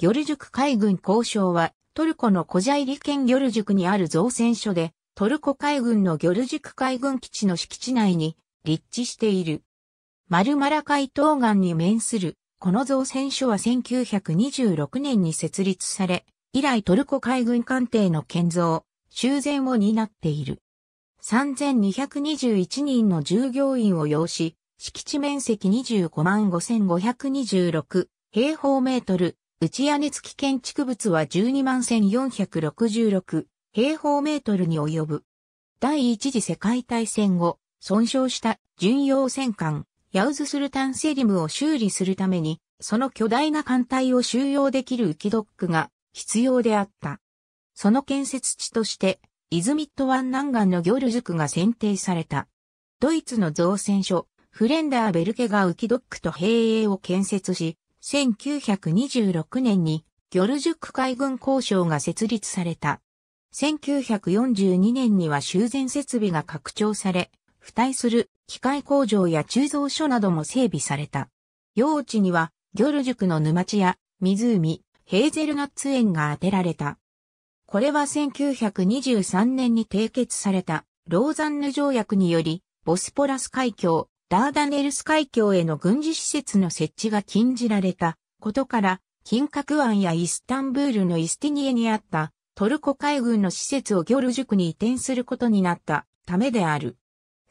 ギョルジュク海軍交渉は、トルコのコジャイリ県ギョルジュクにある造船所で、トルコ海軍のギョルジュク海軍基地の敷地内に立地している。マルマラ海東岸に面する、この造船所は1926年に設立され、以来トルコ海軍艦艇の建造、修繕を担っている。3221人の従業員を要し、敷地面積25万5526平方メートル、内屋根付き建築物は12万1466平方メートルに及ぶ。第一次世界大戦後、損傷した巡洋戦艦、ヤウズスルタンセリムを修理するために、その巨大な艦隊を収容できる浮きドックが必要であった。その建設地として、イズミット湾南岸のギョル塾クが選定された。ドイツの造船所、フレンダー・ベルケが浮きドックと兵営を建設し、1926年にギョルジュク海軍交渉が設立された。1942年には修繕設備が拡張され、付帯する機械工場や鋳造所なども整備された。用地には、ギョルジュクの沼地や湖、ヘーゼルナッツ園が当てられた。これは1923年に締結されたローザンヌ条約により、ボスポラス海峡、ダーダネルス海峡への軍事施設の設置が禁じられたことから、金角湾やイスタンブールのイスティニエにあったトルコ海軍の施設をギョル塾に移転することになったためである。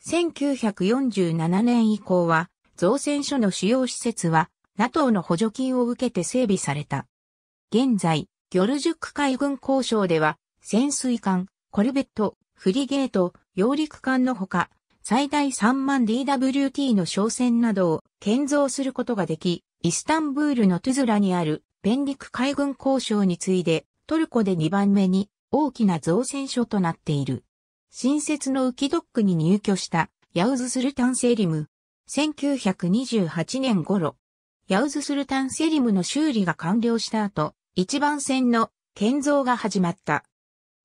1947年以降は、造船所の主要施設は NATO の補助金を受けて整備された。現在、ギョルジュク海軍交渉では、潜水艦、コルベット、フリゲート、揚陸艦のほか、最大3万 DWT の商船などを建造することができ、イスタンブールのトゥズラにあるペンディク海軍交渉に次いでトルコで2番目に大きな造船所となっている。新設の浮きドックに入居したヤウズスルタンセリム。1928年頃、ヤウズスルタンセリムの修理が完了した後、一番船の建造が始まった。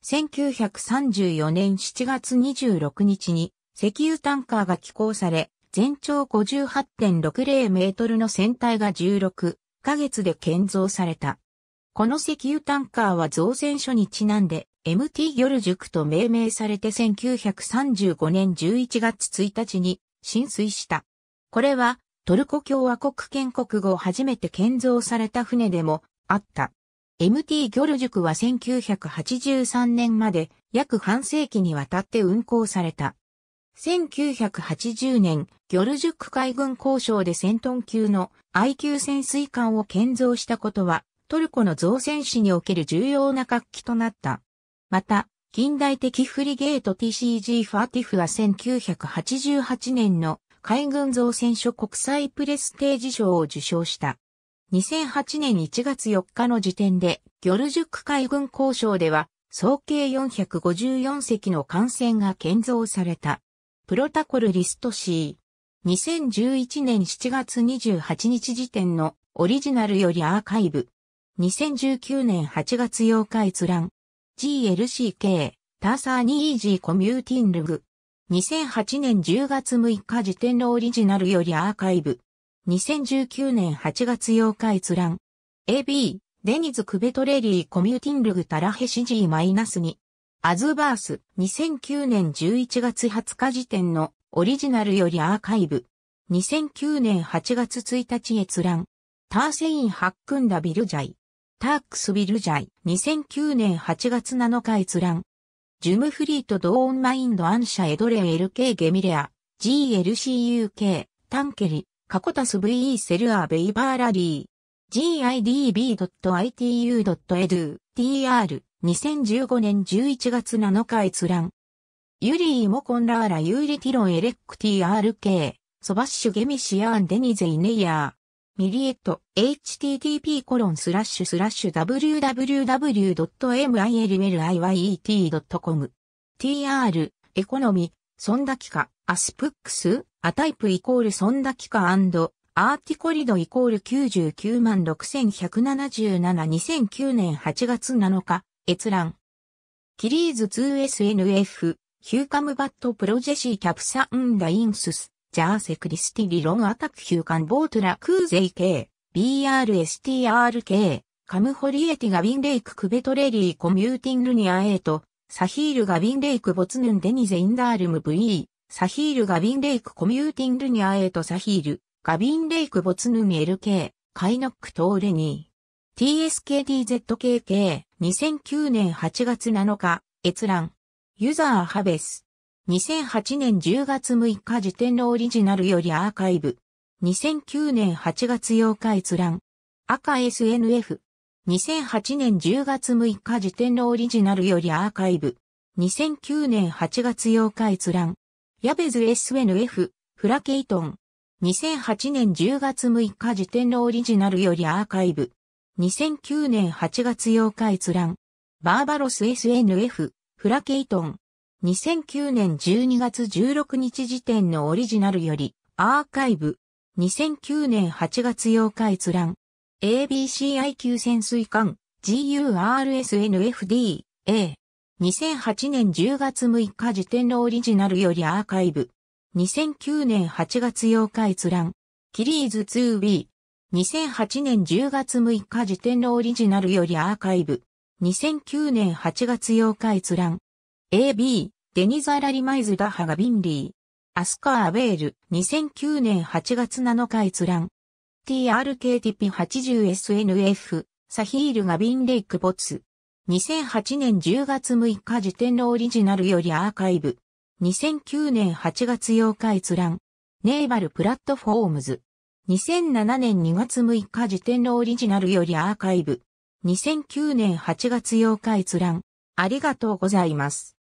1934年7月26日に石油タンカーが寄港され、全長58.60メートルの船体が16ヶ月で建造された。この石油タンカーは造船所にちなんで MT ギョル塾と命名されて1935年11月1日に浸水した。これはトルコ共和国建国後初めて建造された船でもあった。MT ギョル塾は1983年まで約半世紀にわたって運航された。1980年、ギョルジュック海軍交渉で戦闘級の I q 潜水艦を建造したことは、トルコの造船史における重要な活気となった。また、近代的フリゲート TCG ファーティフは1988年の海軍造船所国際プレステージ賞を受賞した。2008年1月4日の時点で、ギョルジュック海軍交渉では、総計454隻の艦船が建造された。プロタコルリスト C。2011年7月28日時点のオリジナルよりアーカイブ。2019年8月8日閲覧。GLCK、ターサーニージーコミューティンルグ。2008年10月6日時点のオリジナルよりアーカイブ。2019年8月8日閲覧。AB、デニズ・クベトレリーコミューティンルグタラヘシジーマイナス2。アズバース2009年11月20日時点のオリジナルよりアーカイブ2009年8月1日閲覧ターセイン・ハックンダ・ビルジャイタークス・ビルジャイ2009年8月7日閲覧ジュムフリート・ドーン・マインド・アンシャ・エドレ・ LK・ ゲミレア GLCUK タンケリカコタス VE セルア・ーベイバーラリー gidb.itu.edu.tr 2015年11月7日閲覧。ユリー・モコンラーラ・ユーリ・ティロン・エレック・ティ・アール・ケイ、ソバッシュ・ゲミシアン・デニゼ・イネイヤー。ミリエット、http コロンスラッシュスラッシュ www.millyet.com tr、エコノミ、ソンダキカ、アスプックス、アタイプイコールソンダキカアーティコリドイコール99万6177 2009年8月7日閲覧。キリーズ 2SNF、ヒューカムバットプロジェシーキャプサンダインスス、ジャーセクリスティリロンアタクヒューカンボートラクーゼイケイ、BRSTRK、カムホリエティガビンレイククベトレリーコミューティングニアエート、サヒールガビンレイクボツヌンデニゼインダールム VE、サヒールガビンレイクコミューティングニアエートサヒール、ガビンレイクボツヌン LK、カイノックトーレニー。TSKTZKK、2009年8月7日、閲覧。ユーザーハベス。2008年10月6日時点のオリジナルよりアーカイブ。2009年8月8日閲覧。赤 SNF。2008年10月6日時点のオリジナルよりアーカイブ。2009年8月8日閲覧。ヤベズ SNF、フラケイトン。2008年10月6日時点のオリジナルよりアーカイブ。2009年8月8日閲覧。バーバロス SNF、フラケイトン。2009年12月16日時点のオリジナルより、アーカイブ。2009年8月8日閲覧。ABCIQ 潜水艦、GURSNFD、A。2008年10月6日時点のオリジナルよりアーカイブ。2009年8月8日閲覧。キリーズ 2B。2008年10月6日時点のオリジナルよりアーカイブ。2009年8月8日閲覧。AB、デニザ・ラリマイズ・ダハガ・ビンリー。アスカー・アベール、2009年8月7日閲覧。TRK t p 80SNF、サヒール・ガ・ビンレイク・ボツ。2008年10月6日時点のオリジナルよりアーカイブ。2009年8月8日閲覧。ネイバル・プラットフォームズ。2007年2月6日時点のオリジナルよりアーカイブ。2009年8月8日閲覧。ありがとうございます。